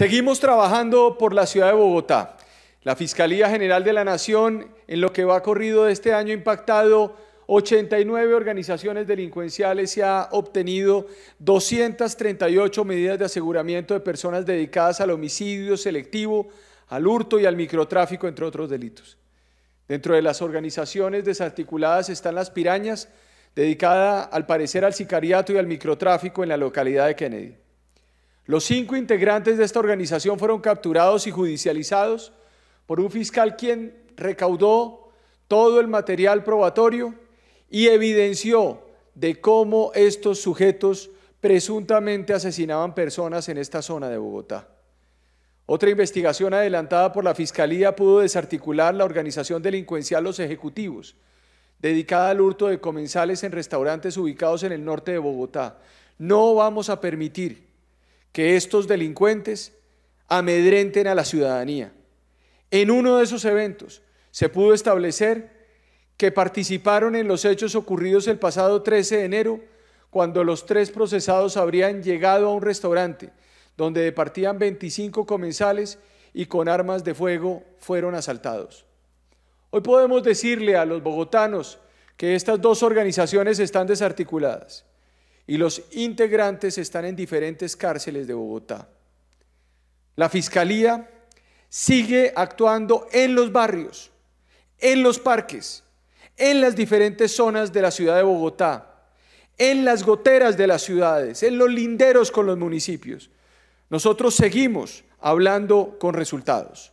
Seguimos trabajando por la ciudad de Bogotá. La Fiscalía General de la Nación, en lo que va corrido de este año, ha impactado 89 organizaciones delincuenciales y ha obtenido 238 medidas de aseguramiento de personas dedicadas al homicidio selectivo, al hurto y al microtráfico, entre otros delitos. Dentro de las organizaciones desarticuladas están las pirañas, dedicada al parecer al sicariato y al microtráfico en la localidad de Kennedy. Los cinco integrantes de esta organización fueron capturados y judicializados por un fiscal quien recaudó todo el material probatorio y evidenció de cómo estos sujetos presuntamente asesinaban personas en esta zona de Bogotá. Otra investigación adelantada por la Fiscalía pudo desarticular la organización delincuencial Los Ejecutivos, dedicada al hurto de comensales en restaurantes ubicados en el norte de Bogotá. No vamos a permitir que estos delincuentes amedrenten a la ciudadanía. En uno de esos eventos se pudo establecer que participaron en los hechos ocurridos el pasado 13 de enero, cuando los tres procesados habrían llegado a un restaurante donde departían 25 comensales y con armas de fuego fueron asaltados. Hoy podemos decirle a los bogotanos que estas dos organizaciones están desarticuladas y los integrantes están en diferentes cárceles de Bogotá. La Fiscalía sigue actuando en los barrios, en los parques, en las diferentes zonas de la ciudad de Bogotá, en las goteras de las ciudades, en los linderos con los municipios. Nosotros seguimos hablando con resultados.